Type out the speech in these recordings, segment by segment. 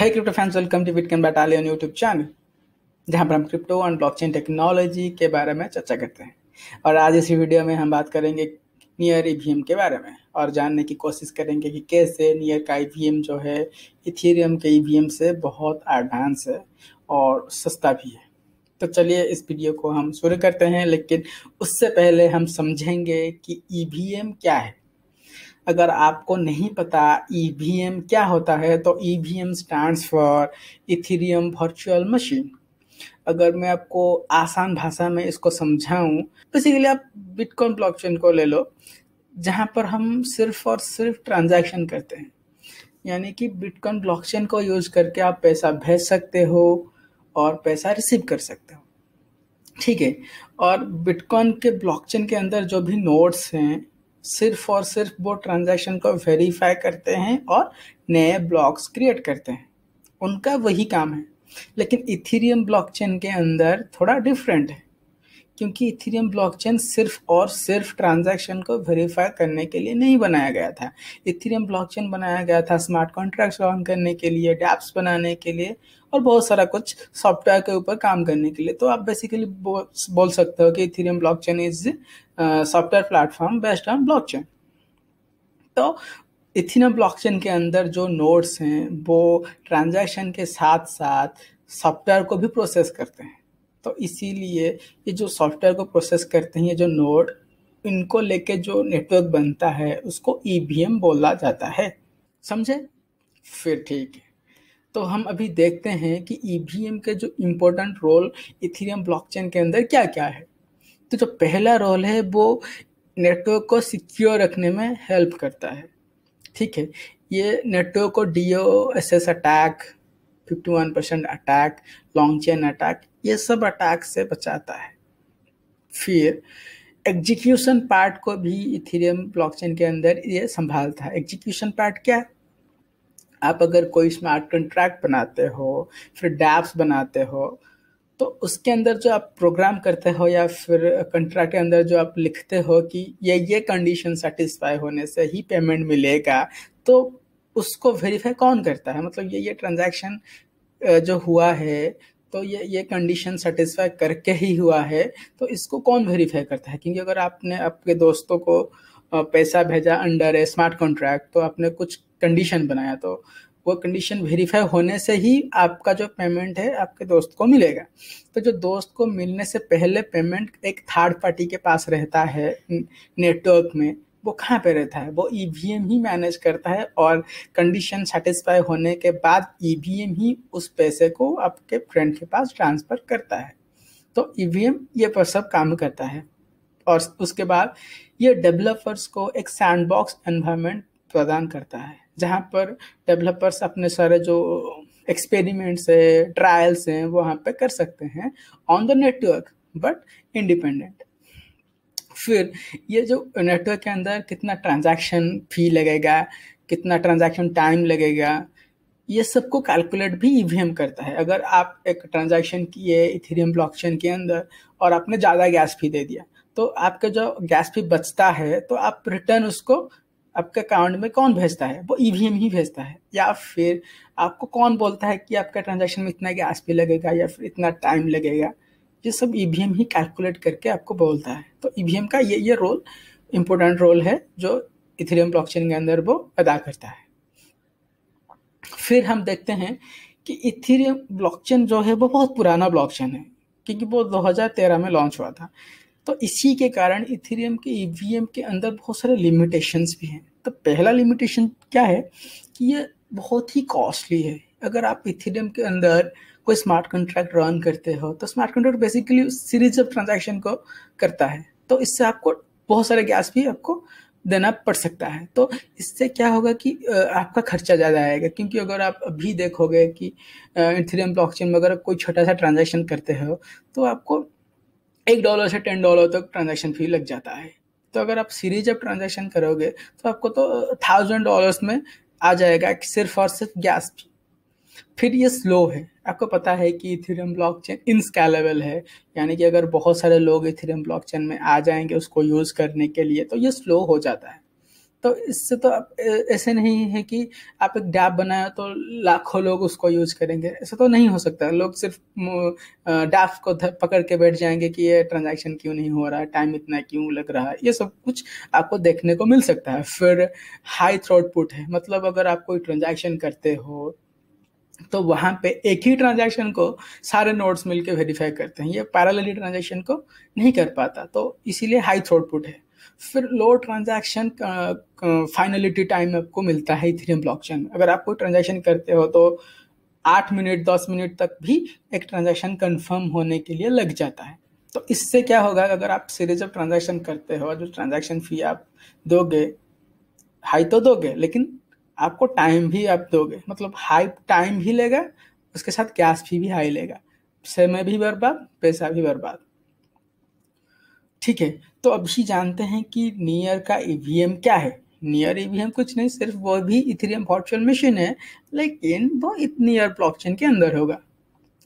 hey crypto fans welcome to Bitcoin battalion YouTube channel जहां पर हम क्रिप्टो एंड ब्लॉकचेन टेक्नोलॉजी के बारे में चर्चा करते हैं और आज इसी वीडियो में हम बात करेंगे नियर ई के बारे में और जानने की कोशिश करेंगे कि कैसे नियर का ई जो है इथेरियम के ई से बहुत एडवांस है और सस्ता भी है तो चलिए इस वीडियो को हम शुरू करते हैं लेकिन उससे पहले हम समझेंगे कि ई क्या है अगर आपको नहीं पता ई e क्या होता है तो E V M stands for Ethereum virtual machine अगर मैं आपको आसान भाषा में इसको समझाऊं बेसिकली आप बिटकॉइन ब्लॉकचेन को ले लो जहाँ पर हम सिर्फ और सिर्फ ट्रांजैक्शन करते हैं यानी कि बिटकॉइन ब्लॉकचेन को यूज करके आप पैसा भेज सकते हो और पैसा रिसीव कर सकते हो ठीक है और बिटकॉइन के ब्लॉकचेन के अंदर जो भी नोड्स हैं सिर्फ और सिर्फ वो ट्रांजैक्शन को वेरीफाई करते हैं और नए ब्लॉक्स क्रिएट करते हैं उनका वही काम है लेकिन इथेरियम ब्लॉकचेन के अंदर थोड़ा डिफरेंट है क्योंकि इथेरियम ब्लॉकचेन सिर्फ और सिर्फ ट्रांजैक्शन को वेरीफाई करने के लिए नहीं बनाया गया था इथेरियम ब्लॉकचेन बनाया गया था स्मार्ट कॉन्ट्रैक्ट ऑन करने के लिए डैप्स बनाने के लिए और बहुत सारा कुछ सॉफ्टवेयर के ऊपर काम करने के लिए तो आप बेसिकली बो, बोल सकते हो कि Ethereum blockchain is software platform based on blockchain तो इथेरियम ब्लॉकचेन के अंदर जो नोड्स हैं वो ट्रांजैक्शन के साथ साथ सॉफ्टवेयर को भी प्रोसेस करते हैं तो इसीलिए ये जो सॉफ्टवेयर को प्रोसेस करते हैं ये जो नोड इनको लेके जो नेटवर्क बनता है उसको ई e बोला जाता है समझे फिर ठीक है तो हम अभी देखते हैं कि ई e के जो इम्पोर्टेंट रोल इथीरियम ब्लॉकचेन के अंदर क्या क्या है तो जो पहला रोल है वो नेटवर्क को सिक्योर रखने में हेल्प करता है ठीक है ये नेटवर्क को D O S S attack fifty one percent attack long chain attack ये सब अटैक से बचाता है फिर एग्जीक्यूशन पार्ट को भी इथेरियम ब्लॉकचेन के अंदर ये संभालता है एग्जीक्यूशन पार्ट क्या है आप अगर कोई स्मार्ट कॉन्ट्रैक्ट बनाते हो फिर डैप्स बनाते हो तो उसके अंदर जो आप प्रोग्राम करते हो या फिर कंट्रैक्ट के अंदर जो आप लिखते हो कि ये ये कंडीशन सेटिस्फाई होने से ही पेमेंट मिलेगा तो उसको वेरीफाई कौन करता है मतलब ये ये ट्रांजैक्शन जो हुआ है तो ये ये कंडीशन सेटिस्फाई करके ही हुआ है तो इसको कौन वेरीफाई करता है क्योंकि अगर आपने आपके दोस्तों को पैसा भेजा अंडर ए स्मार्ट कॉन्ट्रैक्ट तो आपने कुछ कंडीशन बनाया तो वो कंडीशन वेरीफाई होने से ही आपका जो पेमेंट है आपके दोस्त को मिलेगा तो जो दोस्त को मिलने से पहले पेमेंट एक थर्ड पार्टी के पास रहता है नेटवर्क में वो कहाँ पे रहता है वो ई e ही मैनेज करता है और कंडीशन सेटिस्फाई होने के बाद ई e ही उस पैसे को आपके फ्रेंड के पास ट्रांसफर करता है तो ई e ये पर सब काम करता है और उसके बाद ये डेवलपर्स को एक सैंडबॉक्स एनवायरनमेंट प्रदान करता है जहाँ पर डेवलपर्स अपने सारे जो एक्सपेरिमेंट्स है ट्रायल्स हैं वहाँ पे कर सकते हैं on the network but independent फिर ये जो नेटवर्क के अंदर कितना ट्रांजैक्शन फी लगेगा कितना ट्रांजैक्शन टाइम लगेगा ये सबको कैलकुलेट भी ई e करता है अगर आप एक ट्रांजैक्शन किए इथेरियम ब्लॉकचेन के अंदर और आपने ज़्यादा गैस फी दे दिया तो आपका जो गैस फी बचता है तो आप रिटर्न उसको आपके अकाउंट में कौन भेजता है वो ई e ही भेजता है या फिर आपको कौन बोलता है कि आपका ट्रांजेक्शन में इतना गैस फी लगेगा या फिर इतना टाइम लगेगा ये सब ई e ही कैलकुलेट करके आपको बोलता है तो ई e का ये ये रोल इम्पोर्टेंट रोल है जो इथेरियम ब्लॉकचेन के अंदर वो अदा करता है फिर हम देखते हैं कि इथेरियम ब्लॉकचेन जो है वो बहुत पुराना ब्लॉकचेन है क्योंकि वो 2013 में लॉन्च हुआ था तो इसी के कारण इथेरियम के ई e के अंदर बहुत सारे लिमिटेशंस भी हैं तो पहला लिमिटेशन क्या है कि ये बहुत ही कॉस्टली है अगर आप इथेरियम के अंदर कोई स्मार्ट कॉन्ट्रैक्ट रन करते हो तो smart contract basically series of transaction को करता है तो इससे आपको बहुत सारे गैस भी आपको देना पड़ सकता है तो इससे क्या होगा कि आपका खर्चा ज़्यादा आएगा क्योंकि अगर आप अभी देखोगे कि इथेरियम ब्लॉकचेन में अगर कोई छोटा सा ट्रांजेक्शन करते हो तो आपको एक डॉलर से टेन डॉलर तक तो फी लग जाता है तो अगर आप सीरीज ऑफ ट्रांजेक्शन करोगे तो आपको तो थाउजेंड डॉलर्स में आ जाएगा सिर्फ और सिर्फ गैस फी फिर ये स्लो है आपको पता है कि इथेरियम ब्लॉकचेन इनस्केलेबल है यानी कि अगर बहुत सारे लोग इथेरियम ब्लॉकचेन में आ जाएंगे उसको यूज़ करने के लिए तो ये स्लो हो जाता है तो इससे तो आप ऐसे नहीं है कि आप एक डैप बनाए तो लाखों लोग उसको यूज करेंगे ऐसा तो नहीं हो सकता लोग सिर्फ डैप को पकड़ के बैठ जाएंगे कि ये ट्रांजैक्शन क्यों नहीं हो रहा टाइम इतना क्यों लग रहा है ये सब कुछ आपको देखने को मिल सकता है फिर हाई थ्रोटपुट है मतलब अगर आप कोई ट्रांजैक्शन करते हो तो वहाँ पे एक ही ट्रांजैक्शन को सारे नोड्स मिलके वेरीफाई करते हैं ये पैरेलली ट्रांजैक्शन को नहीं कर पाता तो इसीलिए हाई थ्रोटपुट है फिर लो ट्रांजैक्शन फाइनलिटी टाइम आपको मिलता है इथेरियम ब्लॉकचेन में अगर आप कोई ट्रांजैक्शन करते हो तो आठ मिनट दस मिनट तक भी एक ट्रांजैक्शन कंफर्म होने के लिए लग जाता है तो इससे क्या होगा अगर आप सीरीज ऑफ ट्रांजैक्शन करते हो जो ट्रांजैक्शन फी आप दोगे हाई तो दोगे लेकिन आपको टाइम भी आप दोगे मतलब हाई टाइम भी लेगा उसके साथ कैश फी भी हाई लेगा समय भी बर्बाद पैसा भी बर्बाद ठीक है तो अभी जानते हैं कि नियर का ईवीएम e क्या है नियर ईवीएम e कुछ नहीं सिर्फ वो भी इथेरियम वर्चुअल मशीन है लेकिन वो नियर ब्लॉकचेन के अंदर होगा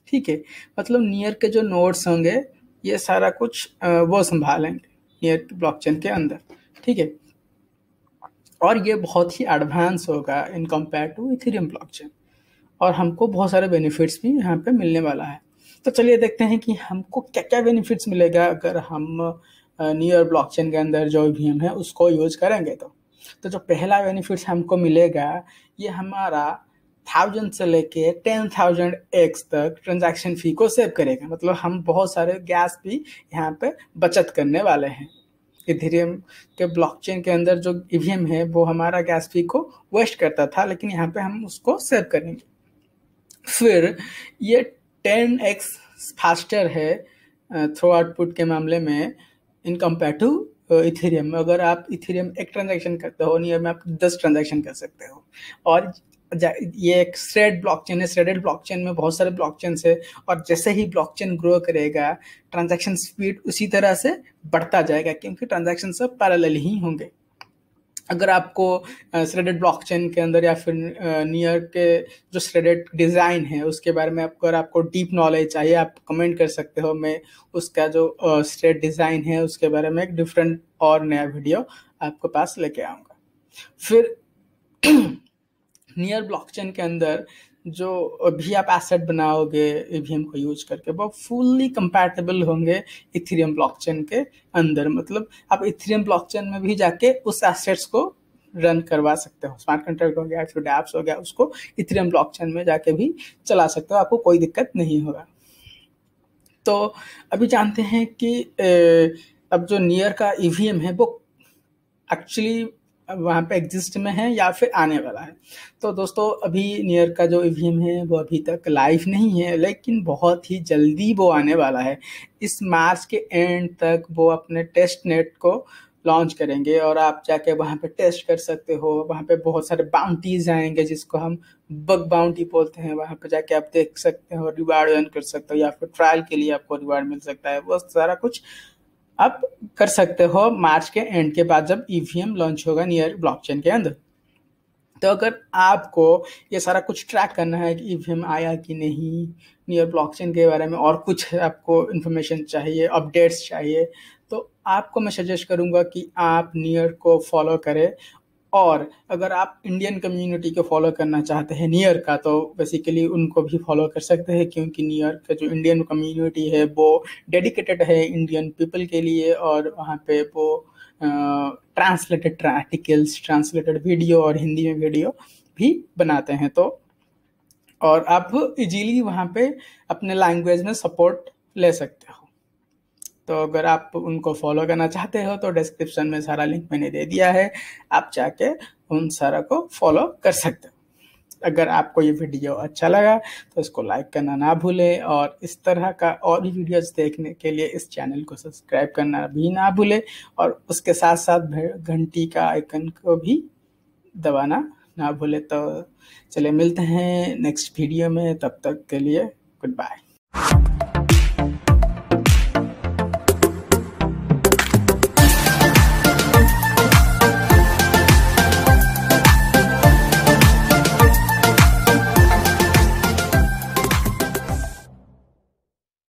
ठीक है मतलब नियर के जो नोड्स होंगे ये सारा कुछ वो संभालेंगे नियर ब्लॉकचेन के अंदर ठीक है और ये बहुत ही एडवांस होगा in compare to Ethereum blockchain और हमको बहुत सारे बेनिफिट्स भी यहाँ पे मिलने वाला है तो चलिए देखते हैं कि हमको क्या क्या बेनिफिट्स मिलेगा अगर हम नियर ब्लॉकचेन के अंदर जो भी हम है उसको यूज करेंगे तो तो जो पहला बेनिफिट्स हमको मिलेगा ये हमारा थाउजेंड से लेके टेन थाउजेंड एक्स तक ट्रांजैक्शन फ़ी को सेव करेगा मतलब हम बहुत सारे गैस भी यहाँ पे बचत करने वाले हैं इथेरियम के ब्लॉकचेन के अंदर जो ईवीएम e है वो हमारा गैस फी को वेस्ट करता था लेकिन यहाँ पे हम उसको सेव करेंगे फिर ये टेन एक्स फास्टर है थ्रो आउटपुट के मामले में इन कम्पेयर टू इथेरियम अगर आप इथेरियम एक ट्रांजेक्शन करते हो नहीं मैं आप दस ट्रांजेक्शन कर सकते हो और ये एक स्ट्रेड ब्लॉकचेन है स्ट्रेडेड ब्लॉकचेन में बहुत सारे ब्लॉकचेन है और जैसे ही ब्लॉकचेन ग्रो करेगा ट्रांजैक्शन स्पीड उसी तरह से बढ़ता जाएगा क्योंकि ट्रांजैक्शन सब पैरेलल ही होंगे अगर आपको स्रेडेड ब्लॉकचेन के अंदर या फिर नियर के जो स्रेडेड डिज़ाइन है उसके बारे में आपको अगर आपको डीप नॉलेज चाहिए आप कमेंट कर सकते हो मैं उसका जो स्रेड डिज़ाइन है उसके बारे में एक डिफरेंट और नया वीडियो आपके पास लेके आऊँगा फिर नियर ब्लॉकचेन के अंदर जो भी आप एसेट बनाओगे ईवीएम को यूज करके वो फुल्ली कंपैटिबल होंगे इथेरियम ब्लॉकचेन के अंदर मतलब आप इथेरियम ब्लॉकचेन में भी जाके उस एसेट्स को रन करवा सकते हो स्मार्ट कॉन्ट्रैक्ट हो गया फिर डैप्स हो गया उसको इथेरियम ब्लॉकचेन में जाके भी चला सकते हो आपको कोई दिक्कत नहीं होगा तो अभी जानते हैं कि अब जो नियर का ईवीएम e है वो एक्चुअली वहाँ पे एग्जिस्ट में है या फिर आने वाला है तो दोस्तों अभी नियर का जो ई है वो अभी तक लाइव नहीं है लेकिन बहुत ही जल्दी वो आने वाला है इस मार्च के एंड तक वो अपने टेस्ट नेट को लॉन्च करेंगे और आप जाके वहाँ पे टेस्ट कर सकते हो वहाँ पे बहुत सारे बाउंटीज आएंगे जिसको हम बग बाउंटी बोलते हैं वहाँ पे जाके आप देख सकते हो रिवार्ड अर्न कर सकते हो या फिर ट्रायल के लिए आपको रिवार्ड मिल सकता है वो सारा कुछ आप कर सकते हो मार्च के एंड के बाद जब ईवीएम e लॉन्च होगा नियर ब्लॉकचेन के अंदर तो अगर आपको ये सारा कुछ ट्रैक करना है कि ईवीएम e आया कि नहीं नियर ब्लॉकचेन के बारे में और कुछ आपको इन्फॉर्मेशन चाहिए अपडेट्स चाहिए तो आपको मैं सजेस्ट करूँगा कि आप नियर को फॉलो करें और अगर आप इंडियन कम्युनिटी को फॉलो करना चाहते हैं नियर का तो बेसिकली उनको भी फॉलो कर सकते हैं क्योंकि नियर का जो इंडियन कम्युनिटी है वो डेडिकेटेड है इंडियन पीपल के लिए और वहाँ पे वो ट्रांसलेटेड आर्टिकल्स ट्रांसलेटेड वीडियो और हिंदी में वीडियो भी बनाते हैं तो और आप इजीली वहाँ पे अपने लैंग्वेज में सपोर्ट ले सकते हो तो अगर आप उनको फॉलो करना चाहते हो तो डिस्क्रिप्शन में सारा लिंक मैंने दे दिया है आप जाके उन सारा को फॉलो कर सकते हो अगर आपको ये वीडियो अच्छा लगा तो इसको लाइक करना ना भूलें और इस तरह का और भी वीडियोस देखने के लिए इस चैनल को सब्सक्राइब करना भी ना भूलें और उसके साथ साथ घंटी का आइकन को भी दबाना ना भूलें तो चले मिलते हैं नेक्स्ट वीडियो में तब तक के लिए गुड बाय